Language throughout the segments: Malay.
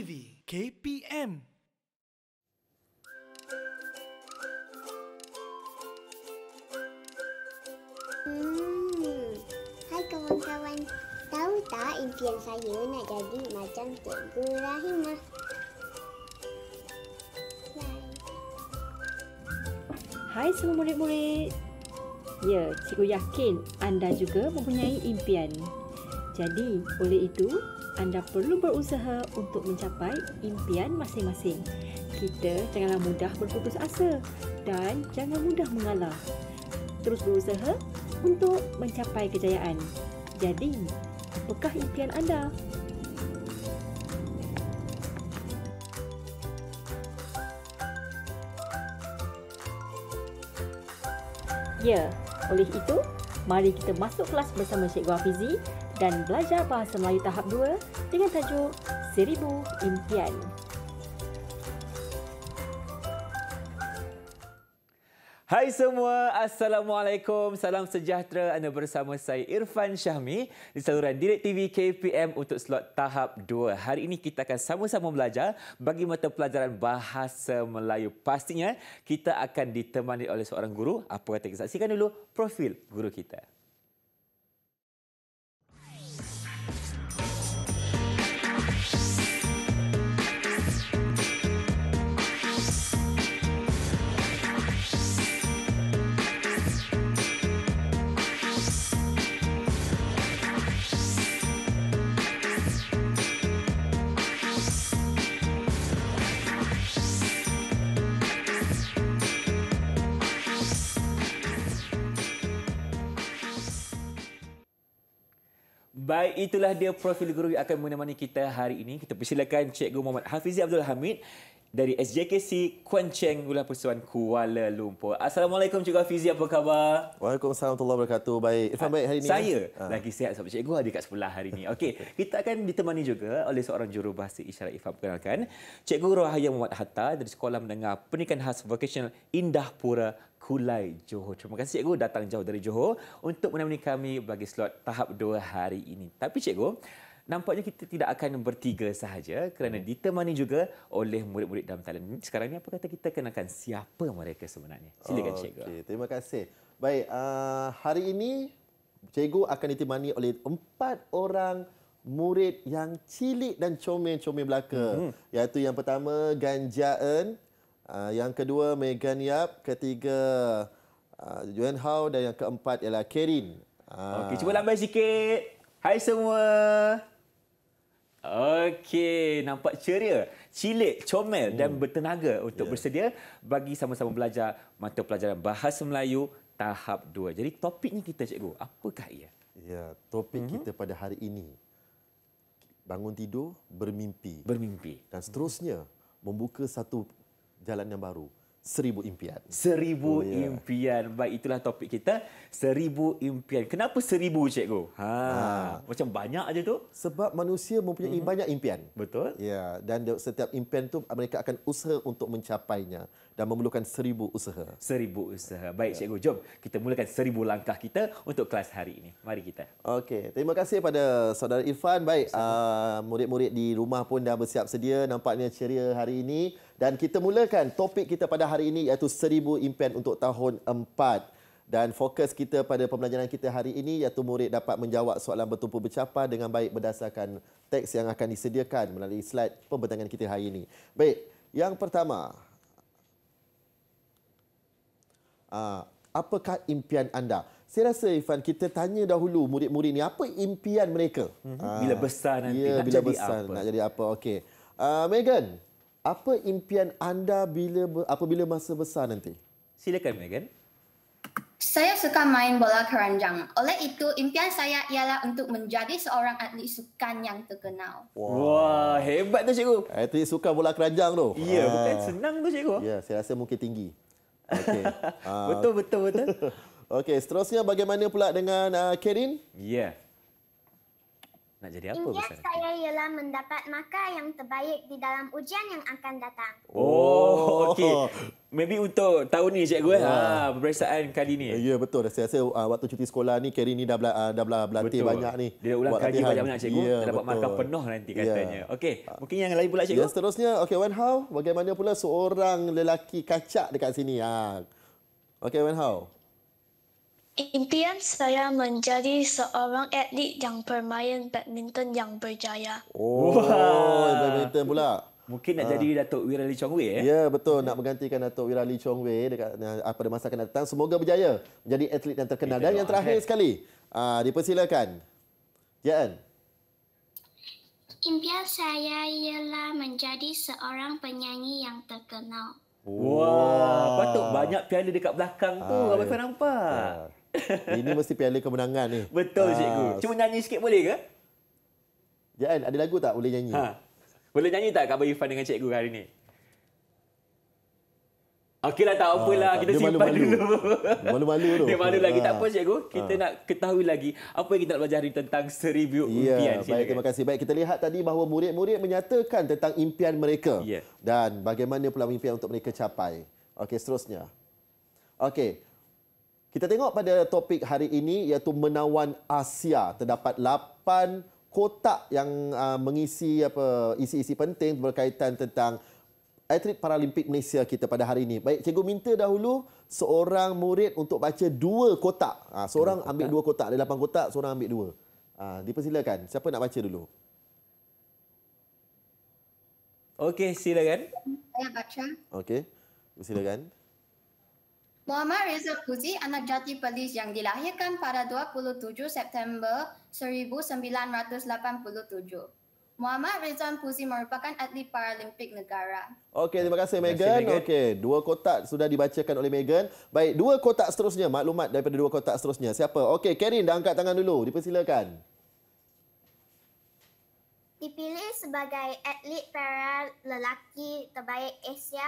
TV KPM Hmm. Hai kawan-kawan. Tahu tak impian saya nak jadi macam Cikgu Rahimah? Hai semua murid-murid. Ya, cikgu yakin anda juga mempunyai impian. Jadi, oleh itu, anda perlu berusaha untuk mencapai impian masing-masing. Kita janganlah mudah berputus asa dan jangan mudah mengalah. Terus berusaha untuk mencapai kejayaan. Jadi, apakah impian anda? Ya, oleh itu, mari kita masuk kelas bersama Cikgu Hafizie dan belajar Bahasa Melayu Tahap 2 dengan tajuk Seribu Impian. Hai semua, Assalamualaikum. Salam sejahtera anda bersama saya Irfan Syahmi di saluran Direct TV KPM untuk slot tahap 2. Hari ini kita akan sama-sama belajar bagi mata pelajaran Bahasa Melayu. Pastinya kita akan ditemani oleh seorang guru. Apa kata kita saksikan dulu profil guru kita. Baik, itulah dia profil guru yang akan menemani kita hari ini. Kita persilakan Cikgu Muhammad Hafizi Abdul Hamid dari SJKC Kuan Cheng Ulah Persuan Kuala Lumpur. Assalamualaikum Cikgu Hafizi, apa khabar? Waalaikumsalam warahmatullahi wabarakatuh. Baik, Irfan ah, baik hari ini. Ya? Saya ha. lagi sihat sebab Cikgu ada kat sebelah hari ini. Okey, kita akan ditemani juga oleh seorang jurubahasa isyarat Irfan perkenalkan. Cikgu Rohaya Muhammad Hatta dari Sekolah Menengah Pendidikan Khas Vocational Indahpura. Kulai Johor. Terima kasih cikgu datang jauh dari Johor untuk menemani kami bagi slot tahap 2 hari ini. Tapi cikgu, nampaknya kita tidak akan bertiga sahaja kerana hmm. ditemani juga oleh murid-murid dalam talent. Sekarang ni apa kata kita kenakan siapa mereka sebenarnya? Silakan cikgu. Okay, terima kasih. Baik, uh, hari ini cikgu akan ditemani oleh empat orang murid yang cilik dan comel-comel belaka. Mm-hmm. Iaitu yang pertama Ganjaan, Uh, yang kedua Megan Yap, ketiga uh, ah, Yuan Hao dan yang keempat ialah Karin. Uh. Ah. Okey, cuba lambai sikit. Hai semua. Okey, nampak ceria, cilik, comel hmm. dan bertenaga untuk yeah. bersedia bagi sama-sama belajar mata pelajaran Bahasa Melayu tahap 2. Jadi topiknya kita cikgu, apakah ia? Ya, topik hmm kita pada hari ini bangun tidur bermimpi. Bermimpi. Dan seterusnya membuka satu jalan yang baru. Seribu impian. Seribu oh, yeah. impian. Baik, itulah topik kita. Seribu impian. Kenapa seribu, cikgu? Ha. Ha. Macam banyak aja tu. Sebab manusia mempunyai hmm banyak impian. Betul. Ya, dan setiap impian tu mereka akan usaha untuk mencapainya dan memerlukan seribu usaha. Seribu usaha. Baik, Cikgu. Jom kita mulakan seribu langkah kita untuk kelas hari ini. Mari kita. Okey. Terima kasih pada saudara Irfan. Baik, ah, murid-murid di rumah pun dah bersiap sedia. Nampaknya ceria hari ini. Dan kita mulakan topik kita pada hari ini iaitu seribu impian untuk tahun empat. Dan fokus kita pada pembelajaran kita hari ini iaitu murid dapat menjawab soalan bertumpu bercapa dengan baik berdasarkan teks yang akan disediakan melalui slide pembentangan kita hari ini. Baik, yang pertama, Ah, apakah impian anda? Saya rasa Ifan kita tanya dahulu murid-murid ni apa impian mereka? Uh, bila besar nanti ya, nak bila jadi besar, apa? Nak jadi apa? Okey. Uh, Megan, apa impian anda bila apa bila masa besar nanti? Silakan Megan. Saya suka main bola keranjang. Oleh itu, impian saya ialah untuk menjadi seorang atlet sukan yang terkenal. Wah, wow. wow, hebat tu cikgu. Atlet sukan bola keranjang tu. Ya, yeah, bukan senang tu cikgu. Ya, saya rasa mungkin tinggi. Okay. Uh, ah, betul, betul, betul. Okey, seterusnya bagaimana pula dengan uh, Kerin? Ya. Yeah. Nak jadi apa Ingat besar? saya ialah mendapat markah yang terbaik di dalam ujian yang akan datang. Oh, oh. okey. Maybe untuk tahun ini cikgu eh. Ya. Ha, ah, peperiksaan kali ini. Ya, yeah, betul. Saya rasa uh, waktu cuti sekolah ni Kerry ini dah bela, uh, dah bela banyak ni. Dia ulang kaji banyak-banyak cikgu. Yeah, dah dapat markah penuh nanti ya. katanya. Yeah. Okey, mungkin yang lain pula cikgu. Yang seterusnya, okey Wen Hao, bagaimana pula seorang lelaki kacak dekat sini? Ha. Okey Wen Hao. Impian saya menjadi seorang atlet yang bermain badminton yang berjaya. Oh, badminton pula. Mungkin nak ha. jadi Datuk Wira Lee Chong Wei. Eh? Ya, betul. Nak menggantikan Datuk Wira Lee Chong Wei dekat, pada masa akan datang. Semoga berjaya menjadi atlet yang terkenal. Kita Dan yang terakhir kan. sekali, uh, dipersilakan. Jaan. Ya, Impian saya ialah menjadi seorang penyanyi yang terkenal. Wah, wow. patut banyak piala dekat belakang tu. Ha, Abang ya. Fai nampak. Ha. Ini mesti piala kemenangan ni. Betul, ah, cikgu. Cuma nyanyi sikit boleh ke? Ya, kan? ada lagu tak boleh nyanyi? Ha. Boleh nyanyi tak Khabar Irfan dengan cikgu hari ni? Okeylah, tak apalah. Ah, lah. kita simpan malu-malu. dulu. Malu-malu tu. Dia malu lagi. Ah. Tak apa, ah. cikgu. Kita ah. nak ketahui lagi apa yang kita nak belajar hari tentang seribu ya, impian. Baik, sini terima kasih. Baik, kita lihat tadi bahawa murid-murid menyatakan tentang impian mereka. Ya. Dan bagaimana pula impian untuk mereka capai. Okey, seterusnya. Okey. Kita tengok pada topik hari ini iaitu menawan Asia. Terdapat 8 kotak yang uh, mengisi apa isi-isi penting berkaitan tentang atlet Paralimpik Malaysia kita pada hari ini. Baik, cikgu minta dahulu seorang murid untuk baca dua kotak. Uh, seorang ambil dua kotak. Ada 8 kotak, seorang ambil dua. Uh, dipersilakan. Siapa nak baca dulu? Okey, silakan. Saya baca. Okey, silakan. Muhammad Reza Puzi, anak jati Perlis yang dilahirkan pada 27 September 1987. Muhammad Reza Puzi merupakan atlet Paralimpik negara. Okey, terima kasih Megan. Megan. Okey, dua kotak sudah dibacakan oleh Megan. Baik, dua kotak seterusnya, maklumat daripada dua kotak seterusnya. Siapa? Okey, Karin dah angkat tangan dulu. Dipersilakan. Dipilih sebagai atlet para lelaki terbaik Asia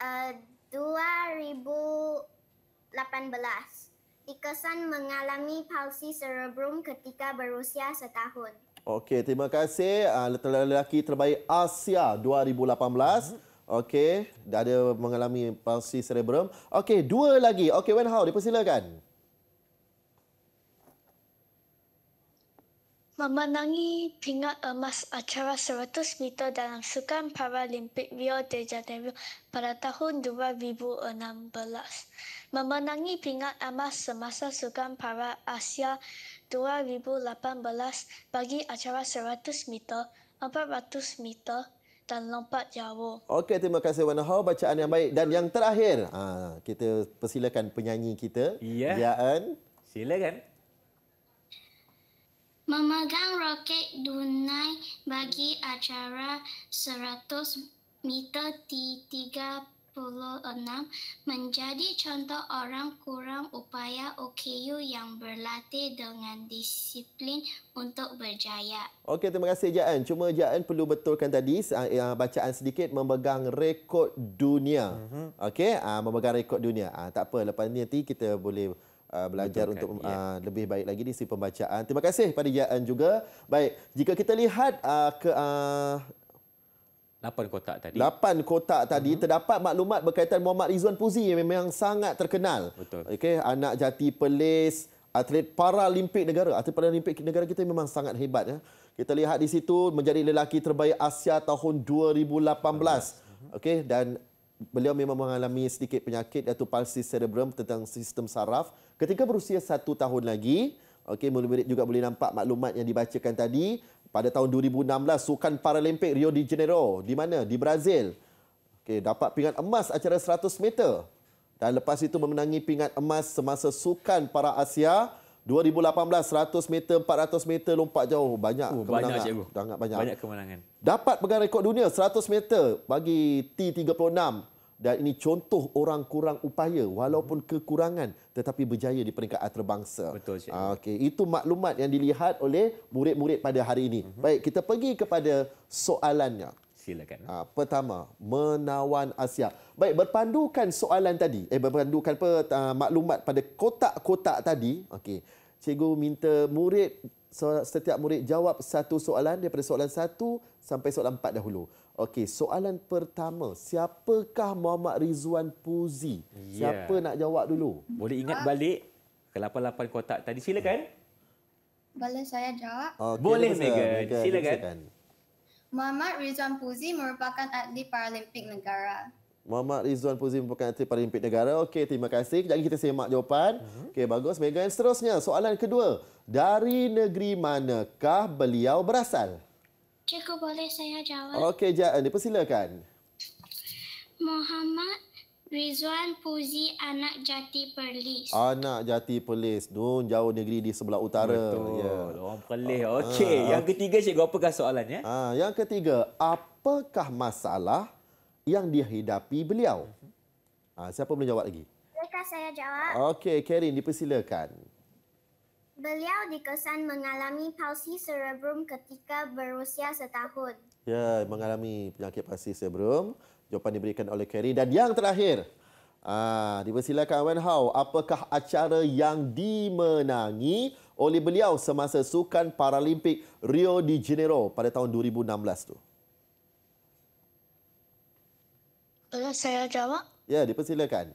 uh, 2018, Ikesan mengalami palsi cerebrum ketika berusia setahun. Okey, terima kasih ah, lelaki terbaik Asia 2018. Okey, dah ada mengalami palsi cerebrum. Okey, dua lagi. Okey, Wen Hao, dipersilakan. memenangi pingat emas acara 100 meter dalam Sukan Paralimpik Rio de Janeiro pada tahun 2016. Memenangi pingat emas semasa Sukan Para Asia 2018 bagi acara 100 meter, 400 meter dan lompat jauh. Okey, terima kasih Wan Hao. Bacaan yang baik. Dan yang terakhir, ah, kita persilakan penyanyi kita. Yaan. Silakan memegang roket dunai bagi acara 100 meter T36 menjadi contoh orang kurang upaya OKU yang berlatih dengan disiplin untuk berjaya. Okey, terima kasih Jaan. Cuma Jaan perlu betulkan tadi eh, ah, bacaan sedikit memegang rekod dunia. mm Okey, ah, memegang rekod dunia. Ah, tak apa, lepas ni nanti kita boleh uh, belajar Betul, untuk uh, yeah. lebih baik lagi di si pembacaan. Terima kasih pada Yaan juga. Baik, jika kita lihat uh, ke uh, 8 kotak tadi. Lapan kotak tadi uh-huh. terdapat maklumat berkaitan Muhammad Rizwan Puzi yang memang sangat terkenal. Betul. Okey, anak jati Pelis, atlet paralimpik negara. Atlet paralimpik negara kita memang sangat hebat ya. Kita lihat di situ menjadi lelaki terbaik Asia tahun 2018. Uh-huh. Okey, dan beliau memang mengalami sedikit penyakit iaitu palsi cerebrum tentang sistem saraf. Ketika berusia satu tahun lagi, okay, murid-murid juga boleh nampak maklumat yang dibacakan tadi. Pada tahun 2016, Sukan Paralimpik Rio de Janeiro. Di mana? Di Brazil. Okay, dapat pingat emas acara 100 meter. Dan lepas itu memenangi pingat emas semasa Sukan Para Asia 2018 100 meter 400 meter lompat jauh banyak uh, kemenangan. Banyak cikgu. Sangat banyak. Banyak kemenangan. Dapat pegang rekod dunia 100 meter bagi T36 dan ini contoh orang kurang upaya walaupun hmm. kekurangan tetapi berjaya di peringkat antarabangsa. Betul cikgu. Ah, okey, itu maklumat yang dilihat oleh murid-murid pada hari ini. uh Baik, kita pergi kepada soalannya. Silakan. Uh, pertama, menawan Asia. Baik, berpandukan soalan tadi, eh berpandukan apa, uh, maklumat pada kotak-kotak tadi, okey. Cikgu minta murid setiap murid jawab satu soalan daripada soalan satu sampai soalan empat dahulu. Okey, soalan pertama, siapakah Muhammad Rizwan Puzi? Yeah. Siapa nak jawab dulu? Boleh ingat balik ke lapan kotak tadi. Silakan. Boleh saya jawab? Okay, Boleh, Megan. Silakan. silakan. silakan. Muhammad Rizwan Puzi merupakan atli Paralimpik negara. Muhammad Rizwan Puzi merupakan atlet Paralimpik negara. Okey, terima kasih. Kejap lagi kita semak jawapan. Mhm. Okey, bagus. Megan, seterusnya, soalan kedua. Dari negeri manakah beliau berasal? Cikgu, boleh saya jawab? Okey, jangan. jap. Eh, persilakan. Muhammad Rizwan Puzi anak Jati Perlis. Anak Jati Perlis. Dun jauh negeri di sebelah utara. Betul. Ya. Orang Perlis. Ah, Okey, uh, yang ketiga cikgu apakah soalannya? Ah, uh, yang ketiga, apakah masalah yang dihadapi beliau? Ah, uh, siapa boleh jawab lagi? Bolehkah saya jawab? Okey, Karin dipersilakan. Beliau dikesan mengalami palsi cerebrum ketika berusia setahun. Ya, mengalami penyakit palsi cerebrum jawapan diberikan oleh Kerry dan yang terakhir ah dipersilakan Wen Hao apakah acara yang dimenangi oleh beliau semasa sukan paralimpik Rio de Janeiro pada tahun 2016 tu Boleh saya jawab? Ya, dipersilakan.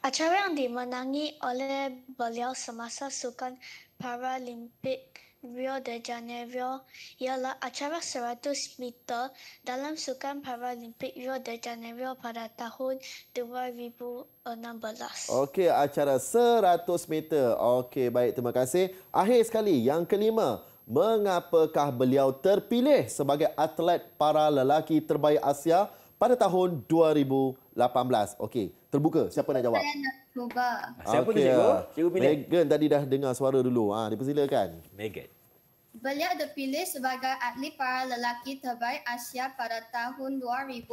Acara yang dimenangi oleh beliau semasa sukan Paralimpik Rio de Janeiro ialah acara seratus meter dalam Sukan Paralimpik Rio de Janeiro pada tahun 2016. Okey, acara seratus meter. Okey, baik. Terima kasih. Akhir sekali, yang kelima. Mengapakah beliau terpilih sebagai atlet para lelaki terbaik Asia pada tahun 2018? Okey, terbuka. Siapa nak jawab? Saya nak Moga. Siapa okay. tu cikgu? Lah. Cikgu pilih. Megan tadi dah dengar suara dulu. Ha, dipersilakan. Megan. Beliau dipilih sebagai atlet para lelaki terbaik Asia pada tahun 2018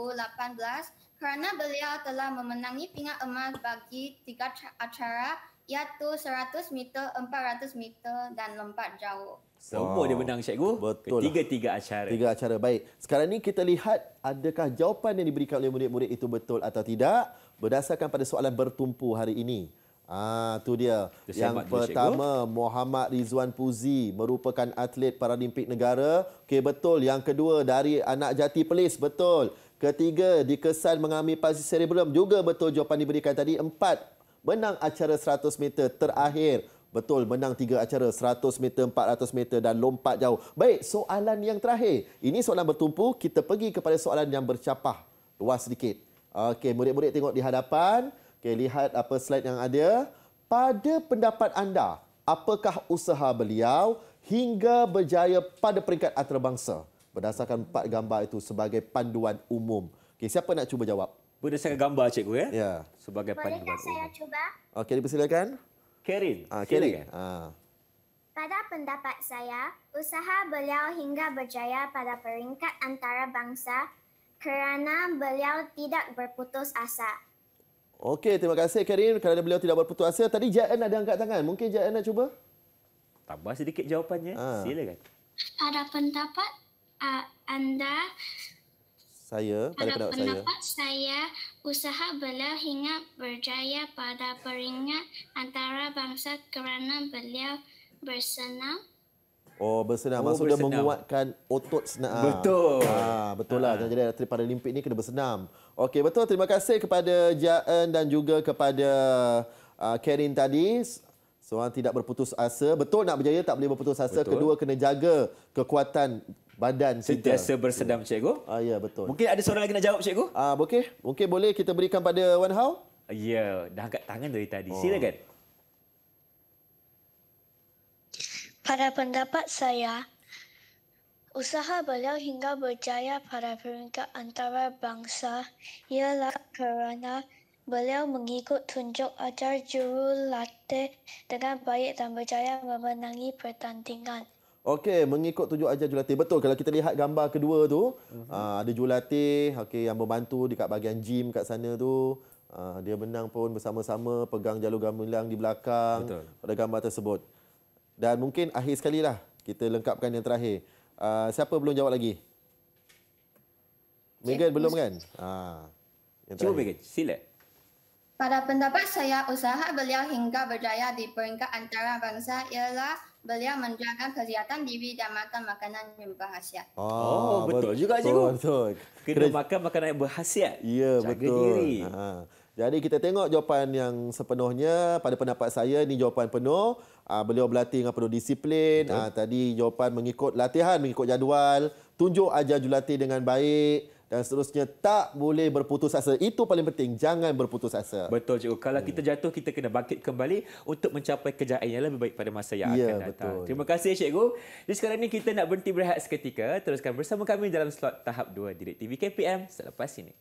kerana beliau telah memenangi pingat emas bagi tiga acara iaitu 100 meter, 400 meter dan lompat jauh. Semua wow. dia menang, Cikgu. Betul. Lah. Tiga-tiga acara. Tiga acara, baik. Sekarang ni kita lihat adakah jawapan yang diberikan oleh murid-murid itu betul atau tidak berdasarkan pada soalan bertumpu hari ini. Ah tu dia. Tersebut yang pertama dia, Muhammad Rizwan Puzi merupakan atlet paralimpik negara. Okey betul. Yang kedua dari anak jati Pelis betul. Ketiga dikesan mengalami palsi cerebrum juga betul jawapan diberikan tadi. Empat menang acara 100 meter terakhir. Betul menang tiga acara 100 meter, 400 meter dan lompat jauh. Baik, soalan yang terakhir. Ini soalan bertumpu, kita pergi kepada soalan yang bercapah luas sedikit. Okey, murid-murid tengok di hadapan. Okey, lihat apa slide yang ada. Pada pendapat anda, apakah usaha beliau hingga berjaya pada peringkat antarabangsa? Berdasarkan empat gambar itu sebagai panduan umum. Okey, siapa nak cuba jawab? Berdasarkan gambar cikgu ya. Ya. Sebagai Bolehkah panduan umum. Bolehkah saya cuba? Okey, dipersilakan. Karin. Ah, Karin. Ah. Pada pendapat saya, usaha beliau hingga berjaya pada peringkat antarabangsa kerana beliau tidak berputus asa. Okey, terima kasih Karin kerana beliau tidak berputus asa. Tadi Jaen ada angkat tangan. Mungkin Jaen nak cuba? Tambah sedikit jawapannya. Ha. Silakan. Pada pendapat uh, anda, saya, pada pendapat, pendapat saya. saya, usaha beliau hingga berjaya pada peringat antara bangsa kerana beliau bersenang Oh bersenam oh, maksud bersenam. menguatkan otot senam. Betul. Ha betul lah ha. jadi atlet paralimpik ini kena bersenam. Okey betul terima kasih kepada Jaen dan juga kepada uh, ah, Karin tadi. Seorang tidak berputus asa. Betul nak berjaya tak boleh berputus asa. Betul. Kedua kena jaga kekuatan badan kita. Sentiasa bersenam cikgu. Ah ya betul. Mungkin ada seorang lagi nak jawab cikgu? Ah okey. Mungkin boleh kita berikan pada Wan Hao? Ya, dah angkat tangan dari tadi. Oh. Silakan. Pada pendapat saya, usaha beliau hingga berjaya pada peringkat antara bangsa ialah kerana beliau mengikut tunjuk ajar jurulatih dengan baik dan berjaya memenangi pertandingan. Okey, mengikut tunjuk ajar jurulatih Betul kalau kita lihat gambar kedua tu, uh-huh. ada jurulatih, okey yang membantu di kat bahagian gym kat sana tu. Ah, dia menang pun bersama-sama pegang jalur gamelan di belakang Betul. pada gambar tersebut. Dan mungkin akhir sekali lah kita lengkapkan yang terakhir. Uh, siapa belum jawab lagi? Megan belum kan? Ha. Yang Cuba Megan, sila. Pada pendapat saya, usaha beliau hingga berjaya di peringkat antara bangsa ialah beliau menjaga kesihatan diri dan makan makanan yang berhasiat. Oh, ah, oh betul, betul juga, Cikgu. Betul. Kena, Kena makan makanan yang berhasiat. Ya, jaga betul. Jaga diri. Ha. Jadi kita tengok jawapan yang sepenuhnya pada pendapat saya ini jawapan penuh. Uh, beliau berlatih dengan penuh disiplin. Uh, tadi jawapan mengikut latihan, mengikut jadual, tunjuk ajar jurulatih dengan baik dan seterusnya tak boleh berputus asa. Itu paling penting, jangan berputus asa. Betul cikgu. Kalau hmm. kita jatuh kita kena bangkit kembali untuk mencapai kejayaan yang lebih baik pada masa yang ya, akan datang. Betul. Terima kasih cikgu. Jadi sekarang ni kita nak berhenti berehat seketika. Teruskan bersama kami dalam slot tahap 2 Direct TV KPM selepas ini.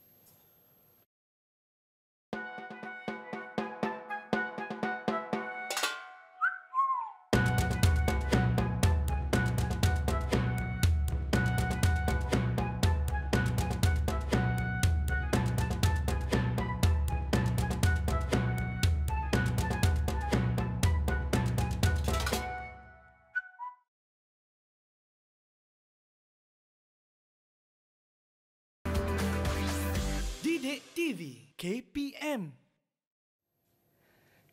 Sidik TV KPM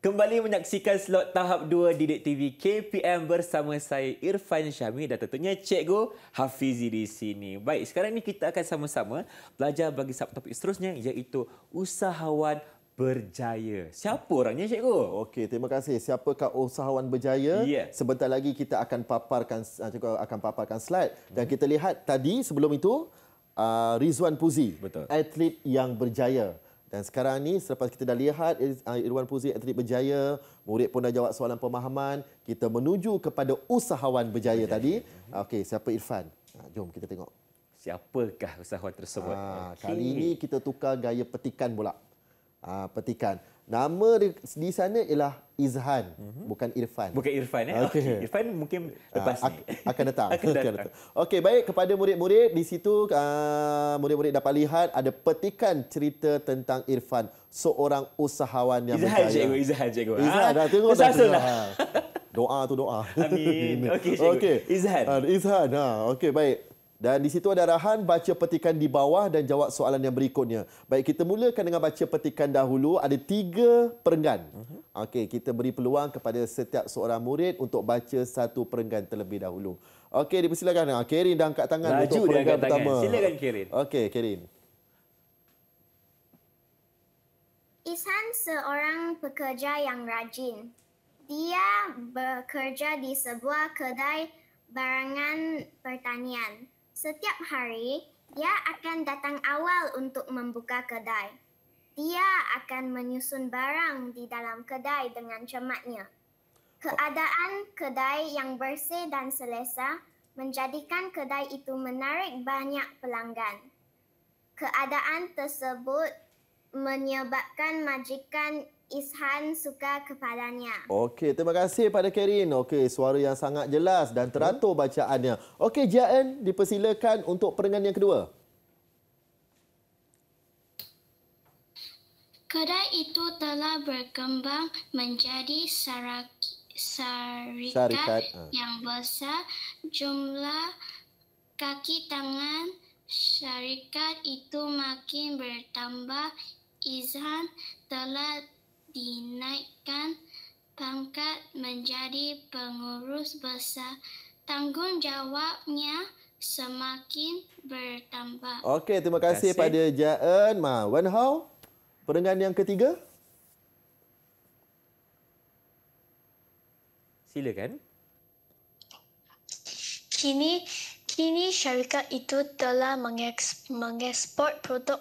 Kembali menyaksikan slot tahap 2 Didik TV KPM bersama saya Irfan Syami dan tentunya Cikgu Hafizi di sini. Baik, sekarang ini kita akan sama-sama belajar bagi subtopik seterusnya iaitu usahawan berjaya. Siapa orangnya Cikgu? Okey, terima kasih. Siapakah usahawan berjaya? Yeah. Sebentar lagi kita akan paparkan ah, Cikgu akan paparkan slide dan mhm. kita lihat tadi sebelum itu uh, Rizwan Puzi, Betul. atlet yang berjaya. Dan sekarang ni selepas kita dah lihat ah, Irwan Puzi atlet berjaya, murid pun dah jawab soalan pemahaman, kita menuju kepada usahawan berjaya, berjaya. tadi. Ah, okey, siapa Irfan? Jom kita tengok. Siapakah usahawan tersebut? Ah, Kali ini kita tukar gaya petikan pula. Ah, petikan. Nama di sana ialah Izhan, mm-hmm. bukan Irfan. Bukan Irfan eh. Okey. Okay. Irfan mungkin lepas a- ah, ni akan datang. akan datang. datang. Okey, baik kepada murid-murid di situ uh, murid-murid dapat lihat ada petikan cerita tentang Irfan, seorang usahawan yang Izhan berjaya. Cikgu, Izhan cikgu. Izhan, ha? dah tengok dah. Tengok, lah. Doa tu doa. Amin. Okey. Okay. Izhan. Uh, Izhan. Ha, okey baik. Dan di situ ada arahan baca petikan di bawah dan jawab soalan yang berikutnya. Baik kita mulakan dengan baca petikan dahulu. Ada tiga perenggan. Mhm. Okey kita beri peluang kepada setiap seorang murid untuk baca satu perenggan terlebih dahulu. Okey dipersilakan. Ah, Kirin, dah angkat tangan Laju untuk perenggan angkat pertama. Silakan Kirin. Okey Kirin. Ishan seorang pekerja yang rajin. Dia bekerja di sebuah kedai barangan pertanian. Setiap hari, dia akan datang awal untuk membuka kedai. Dia akan menyusun barang di dalam kedai dengan cermatnya. Keadaan kedai yang bersih dan selesa menjadikan kedai itu menarik banyak pelanggan. Keadaan tersebut menyebabkan majikan Ishan suka kepalanya. Okey, terima kasih pada Karin. Okey, suara yang sangat jelas dan teratur hmm. bacaannya. Okey, Jaen dipersilakan untuk perenggan yang kedua. Kedai itu telah berkembang menjadi saraki, sarikat, syarikat ah. yang besar. Jumlah kaki tangan syarikat itu makin bertambah. Izan telah dinaikkan pangkat menjadi pengurus besar, tanggungjawabnya semakin bertambah. Okey, terima kasih, kasih. pada Jaen Ma Wenhao. Perenggan yang ketiga. Silakan. Kini, kini syarikat itu telah mengeks, mengeksport produk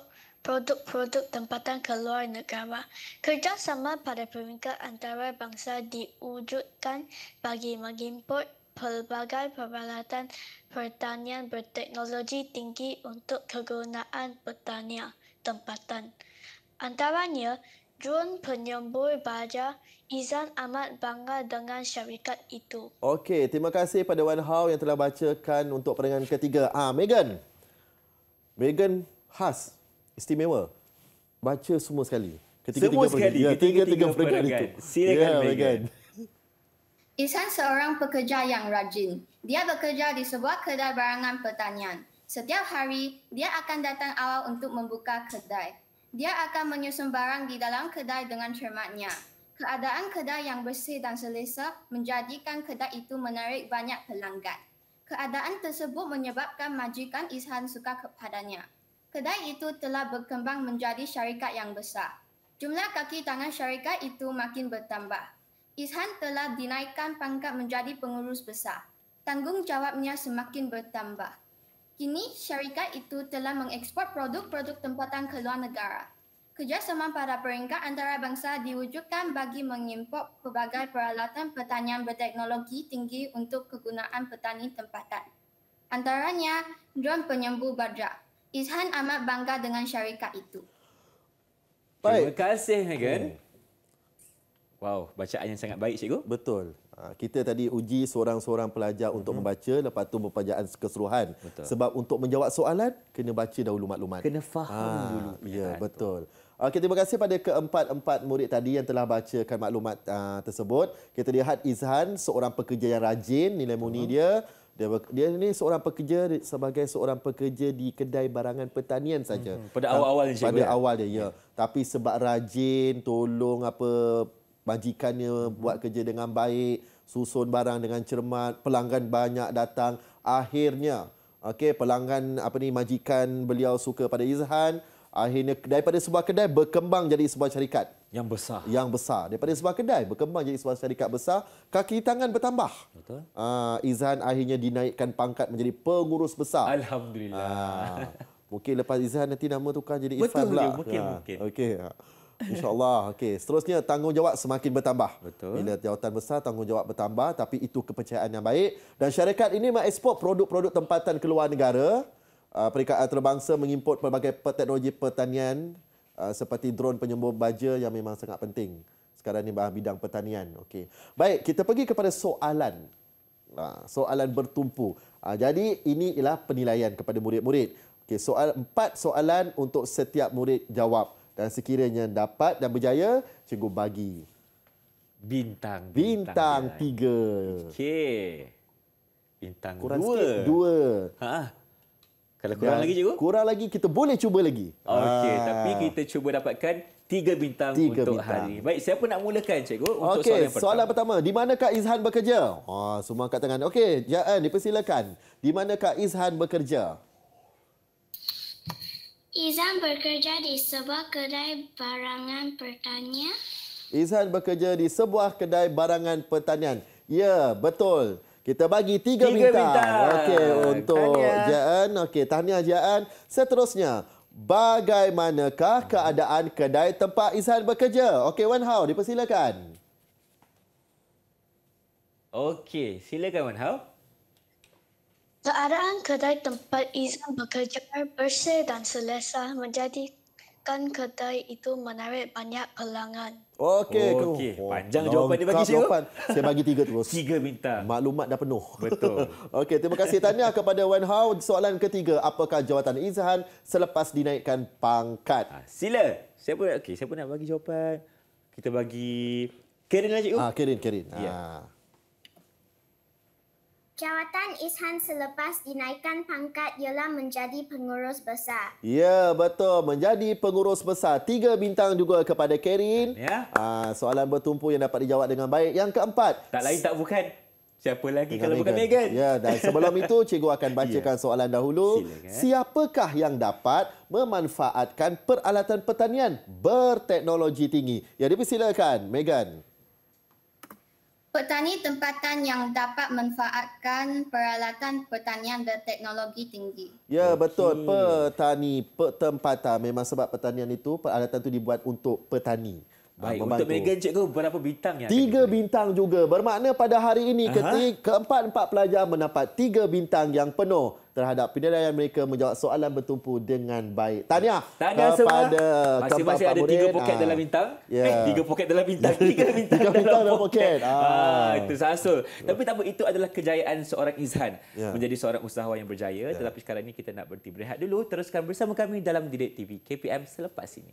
produk-produk tempatan keluar negara. Kerjasama pada peringkat antara bangsa diwujudkan bagi mengimport pelbagai peralatan pertanian berteknologi tinggi untuk kegunaan pertanian tempatan. Antaranya, drone penyembur baja Izan amat bangga dengan syarikat itu. Okey, terima kasih pada Wan Hao yang telah bacakan untuk peringkat ketiga. Ah, Megan. Megan khas istimewa baca semua sekali ketiga semua tiga sekali ya, ketiga tiga peringkat itu silakan yeah, ya, Megan Ihsan seorang pekerja yang rajin. Dia bekerja di sebuah kedai barangan pertanian. Setiap hari, dia akan datang awal untuk membuka kedai. Dia akan menyusun barang di dalam kedai dengan cermatnya. Keadaan kedai yang bersih dan selesa menjadikan kedai itu menarik banyak pelanggan. Keadaan tersebut menyebabkan majikan Ihsan suka kepadanya. Kedai itu telah berkembang menjadi syarikat yang besar. Jumlah kaki tangan syarikat itu makin bertambah. Ishan telah dinaikkan pangkat menjadi pengurus besar. Tanggungjawabnya semakin bertambah. Kini, syarikat itu telah mengekspor produk-produk tempatan ke luar negara. Kerjasama para peringkat antarabangsa diwujudkan bagi mengimport pelbagai peralatan pertanian berteknologi tinggi untuk kegunaan petani tempatan. Antaranya, drone penyembuh bajak, Izhan amat bangga dengan syarikat itu. Baik. Terima kasih, Megan. Okay. Wow, bacaan yang sangat baik, Cikgu. Betul. Ha, kita tadi uji seorang-seorang pelajar untuk mm -hmm. membaca, lepas tu perpajaan keseluruhan. Betul. Sebab untuk menjawab soalan, kena baca dahulu maklumat. Kena faham ha, dulu. Ya, betul. Itu. Okay, terima kasih pada keempat-empat murid tadi yang telah bacakan maklumat uh, tersebut. Kita lihat Izhan, seorang pekerja yang rajin, nilai muni uh mhm. -huh. dia dia dia ni seorang pekerja sebagai seorang pekerja di kedai barangan pertanian saja hmm. pada awal-awal dia pada eh? awal dia ya hmm. tapi sebab rajin tolong apa majikannya hmm. buat kerja dengan baik susun barang dengan cermat pelanggan banyak datang akhirnya okay pelanggan apa ni majikan beliau suka pada Izhan akhirnya daripada sebuah kedai berkembang jadi sebuah syarikat yang besar yang besar daripada sebuah kedai berkembang jadi sebuah syarikat besar kaki tangan bertambah betul uh, Izan akhirnya dinaikkan pangkat menjadi pengurus besar alhamdulillah uh, mungkin lepas Izan nanti nama tukar jadi Irfan pula betul mungkin uh, mungkin okey InsyaAllah. Okay. Seterusnya, tanggungjawab semakin bertambah. Betul. Bila jawatan besar, tanggungjawab bertambah. Tapi itu kepercayaan yang baik. Dan syarikat ini mengekspor produk-produk tempatan ke luar negara uh, ah, peringkat antarabangsa mengimport pelbagai teknologi pertanian ah, seperti drone penyembuh baja yang memang sangat penting sekarang ini bidang pertanian. Okay, Baik, kita pergi kepada soalan. Ah, soalan bertumpu. jadi ini ialah penilaian kepada murid-murid. Okay, soal empat soalan untuk setiap murid jawab dan sekiranya dapat dan berjaya, cikgu bagi bintang bintang, tiga. Okey. Bintang Kurang dua. Sikit, dua. Ha. Kalau kurang Dan lagi cikgu? Kurang lagi kita boleh cuba lagi. Okey, ah. tapi kita cuba dapatkan tiga bintang tiga untuk bintang. hari. Baik, siapa nak mulakan cikgu untuk okay, soalan yang pertama? Soalan pertama, di mana Kak Izhan bekerja? Oh, semua angkat tangan. Okey, Jaan eh, dipersilakan. Di mana Kak Izhan bekerja? Izhan bekerja di sebuah kedai barangan pertanian. Izhan bekerja di sebuah kedai barangan pertanian. Ya, betul. Kita bagi tiga, tiga bintang. bintang. Okey, untuk Jaan. Okey, tahniah Jaan. Seterusnya, bagaimanakah keadaan kedai tempat Izhan bekerja? Okey, Wan Hao, dipersilakan. Okey, silakan Wan Hao. Keadaan kedai tempat Izan bekerja bersih dan selesa menjadi Kan kedai itu menarik banyak pelanggan. Okey, okay. okay. panjang oh, jawapan dia bagi siapa? Saya bagi tiga terus. tiga minta. Maklumat dah penuh. Betul. Okey, terima kasih. Tanya kepada Wen Hao. Soalan ketiga, apakah jawatan Izhan selepas dinaikkan pangkat? Ah, sila. Siapa okay, Okey, siapa nak bagi jawapan? Kita bagi Kerin lah cikgu. Ah, Kerin, Kerin. Ya. Ah. Jawatan Ishan selepas dinaikkan pangkat ialah menjadi pengurus besar. Ya, betul. Menjadi pengurus besar. Tiga bintang juga kepada Karin. Ya. Ah, soalan bertumpu yang dapat dijawab dengan baik. Yang keempat. Tak lain tak bukan. Siapa lagi dengan kalau Megan. bukan kan? Megan? Ya, dan sebelum itu cikgu akan bacakan ya. soalan dahulu. Silakan. Siapakah yang dapat memanfaatkan peralatan pertanian berteknologi tinggi? Ya, dipersilakan Megan. Petani tempatan yang dapat manfaatkan peralatan pertanian dan teknologi tinggi. Ya, okay. betul. Petani tempatan. Memang sebab pertanian itu, peralatan itu dibuat untuk petani. Baik, Membantu. untuk Megan Cikgu, berapa bintang? Yang tiga bintang juga. Bermakna pada hari ini, uh ketika keempat-empat pelajar mendapat tiga bintang yang penuh terhadap yang mereka menjawab soalan bertumpu dengan baik. Tanya Tahniah kepada Masih-masih ada tiga poket ha. dalam bintang. Yeah. Eh, tiga poket dalam bintang. Tiga bintang, tiga bintang dalam, dalam poket. Ha. Ha, itu sahasul. Tapi tak apa, itu adalah kejayaan seorang Izhan. Yeah. Menjadi seorang usahawan yang berjaya. Yeah. Tetapi sekarang ini kita nak berhenti berehat dulu. Teruskan bersama kami dalam Didik TV KPM selepas ini.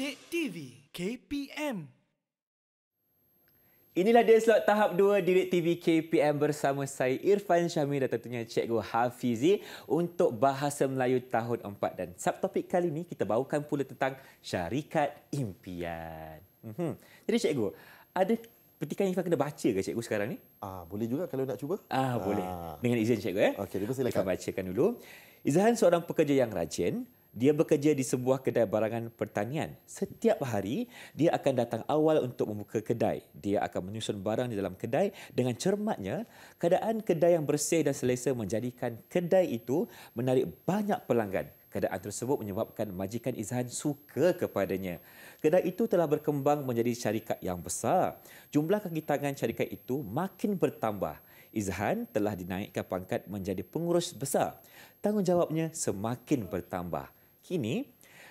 Update TV KPM Inilah dia slot tahap 2 Direct TV KPM bersama saya Irfan Syamil dan tentunya Cikgu Hafizi untuk Bahasa Melayu Tahun 4 dan subtopik kali ini kita bawakan pula tentang syarikat impian. Mm-hmm. Jadi Cikgu, ada petikan yang Irfan kena baca ke Cikgu sekarang ni? Ah, boleh juga kalau nak cuba. Ah, boleh. Ah. Dengan izin Cikgu ya. Okey, terima kasih. Kita bacakan dulu. Izahan seorang pekerja yang rajin, dia bekerja di sebuah kedai barangan pertanian. Setiap hari, dia akan datang awal untuk membuka kedai. Dia akan menyusun barang di dalam kedai. Dengan cermatnya, keadaan kedai yang bersih dan selesa menjadikan kedai itu menarik banyak pelanggan. Keadaan tersebut menyebabkan majikan Izhan suka kepadanya. Kedai itu telah berkembang menjadi syarikat yang besar. Jumlah kaki tangan syarikat itu makin bertambah. Izhan telah dinaikkan pangkat menjadi pengurus besar. Tanggungjawabnya semakin bertambah. Kini,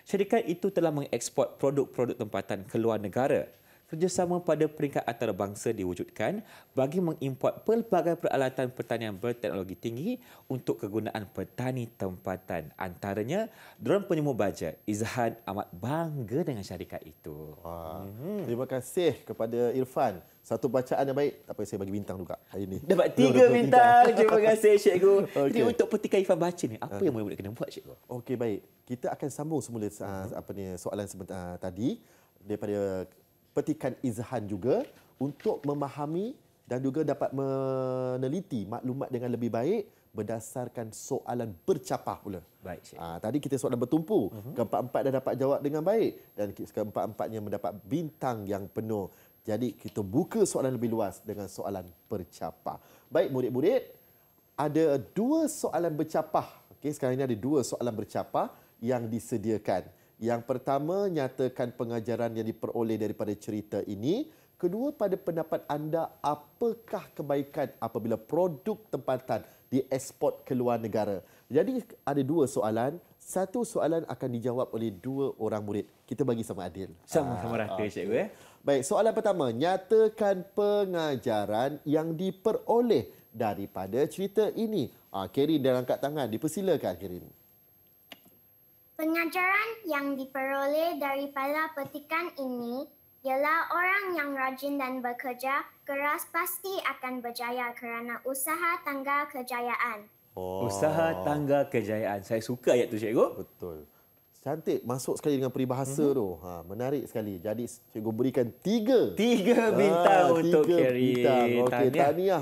syarikat itu telah mengeksport produk-produk tempatan ke luar negara kerjasama pada peringkat antarabangsa diwujudkan bagi mengimport pelbagai peralatan pertanian berteknologi tinggi untuk kegunaan petani tempatan. Antaranya, drone penyemua baja. Izhan amat bangga dengan syarikat itu. Wah. Mm-hmm. Terima kasih kepada Irfan. Satu bacaan yang baik. Tak saya bagi bintang juga hari ini. Dapat tiga bintang. Terima kasih, Cikgu. Okay. Jadi untuk petikan Irfan baca ni, apa yang boleh kena buat, Cikgu? Okey, baik. Kita akan sambung semula ah, apa ni, soalan sebentar ah, tadi daripada petikan izhan juga untuk memahami dan juga dapat meneliti maklumat dengan lebih baik berdasarkan soalan bercapah pula. Baik, Cik. Ah, tadi kita soalan bertumpu. Uh-huh. Keempat-empat dah dapat jawab dengan baik. Dan keempat-empatnya mendapat bintang yang penuh. Jadi kita buka soalan lebih luas dengan soalan bercapah. Baik, murid-murid. Ada dua soalan bercapah. Okay, sekarang ini ada dua soalan bercapah yang disediakan. Yang pertama, nyatakan pengajaran yang diperoleh daripada cerita ini. Kedua, pada pendapat anda, apakah kebaikan apabila produk tempatan diekspor ke luar negara? Jadi, ada dua soalan. Satu soalan akan dijawab oleh dua orang murid. Kita bagi sama adil. Sama-sama ah, rata, okay. cikgu. Eh. Baik, soalan pertama. Nyatakan pengajaran yang diperoleh daripada cerita ini. Ah, Kerin dah angkat tangan. Dipersilakan, Kerin. Pengajaran yang diperoleh daripada petikan ini ialah orang yang rajin dan bekerja keras pasti akan berjaya kerana usaha tangga kejayaan. Oh. Usaha tangga kejayaan. Saya suka ayat tu cikgu. Betul. Cantik masuk sekali dengan peribahasa mm-hmm. tu. Ha menarik sekali. Jadi cikgu berikan tiga. Tiga ah, bintang ha, untuk Kerry. Okey, Tania.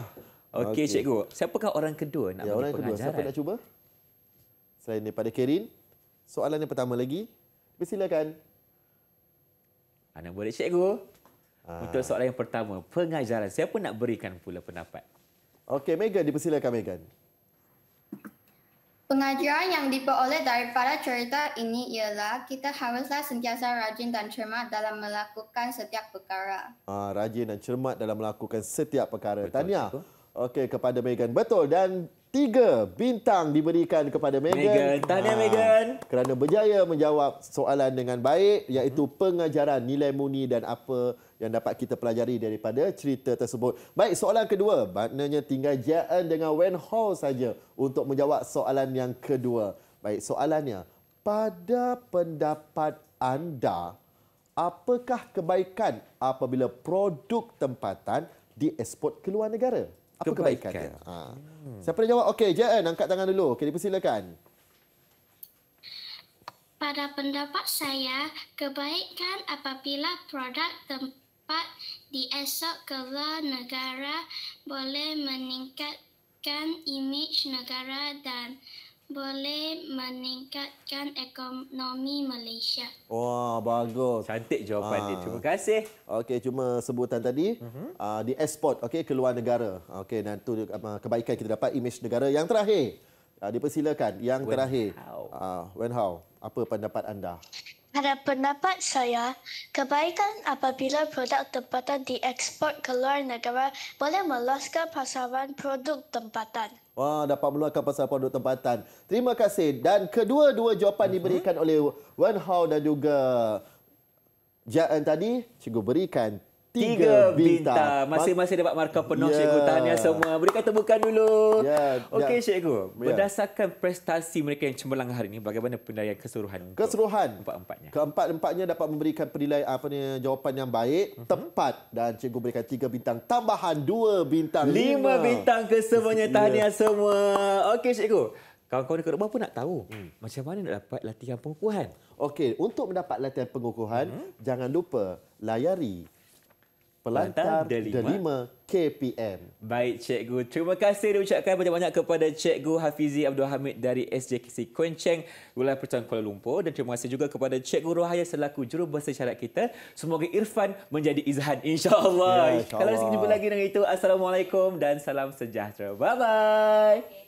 Okey okay. cikgu. Siapakah orang kedua nak ya, bagi orang pengajaran? Kedua. Siapa nak cuba? Selain daripada Kerin soalan yang pertama lagi. Silakan. Mana boleh cikgu? Aa. Ah. Untuk soalan yang pertama, pengajaran. Siapa nak berikan pula pendapat? Okey, Megan dipersilakan Megan. Pengajaran yang diperoleh daripada cerita ini ialah kita haruslah sentiasa rajin dan cermat dalam melakukan setiap perkara. Ah, rajin dan cermat dalam melakukan setiap perkara. Betul, Tanya. Okey, kepada Megan. Betul. Dan tiga bintang diberikan kepada Megan. Megan. Tahniah ha. Megan. Kerana berjaya menjawab soalan dengan baik iaitu hmm. pengajaran nilai muni dan apa yang dapat kita pelajari daripada cerita tersebut. Baik, soalan kedua. Maknanya tinggal Jaen dengan Wen Hall saja untuk menjawab soalan yang kedua. Baik, soalannya. Pada pendapat anda, apakah kebaikan apabila produk tempatan diekspor ke luar negara? apa kebaikan. kebaikan. Ha. Hmm. Siapa nak jawab? Okey, Jen, kan, angkat tangan dulu. Okey, dipersilakan. Pada pendapat saya, kebaikan apabila produk tempat di esok luar negara boleh meningkatkan imej negara dan boleh meningkatkan ekonomi Malaysia. Wah, bagus. Cantik jawapan Aa. dia. Ah. Terima kasih. Okey, cuma sebutan tadi uh-huh. uh, di export okey ke luar negara. Okey, dan tu kebaikan kita dapat imej negara yang terakhir. Uh, dipersilakan yang Wen terakhir. uh, Wen Hao, apa pendapat anda? Pada pendapat saya, kebaikan apabila produk tempatan diekspor ke luar negara boleh meluaskan pasaran produk tempatan. Wah, dapat meluaskan pasaran produk tempatan. Terima kasih. Dan kedua-dua jawapan uh-huh. diberikan oleh Wen Hao dan juga Jaan tadi, cikgu berikan Tiga bintang. Masing-masing dapat markah penuh, ya. yeah. Cikgu. Tahniah ya, semua. Berikan tepukan dulu. Yeah. Ya. Okey, yeah. Cikgu. Berdasarkan prestasi mereka yang cemerlang hari ini, bagaimana penilaian keseluruhan? Keseluruhan. Empat-empatnya. Keempat-empatnya dapat memberikan penilaian apa ni, jawapan yang baik, mm-hmm. tepat. Dan Cikgu berikan tiga bintang. Tambahan dua bintang. Lima, lima. bintang kesemuanya. Tahniah yeah. semua. Okey, Cikgu. Kawan-kawan dekat rumah pun nak tahu hmm. macam mana nak dapat latihan pengukuhan. Okey, untuk mendapat latihan pengukuhan, hmm. jangan lupa layari Pelantar Delima. Delima KPM. Baik cikgu. Terima kasih ucapkan banyak-banyak kepada cikgu Hafizi Abdul Hamid dari SJKC Kuenceng, Wilayah Pertuan Kuala Lumpur dan terima kasih juga kepada cikgu Rohaya selaku juru jurubahasa syarat kita. Semoga Irfan menjadi izahan, insyaallah. Ya, insya Kalau rezeki jumpa lagi dengan itu, assalamualaikum dan salam sejahtera. Bye bye.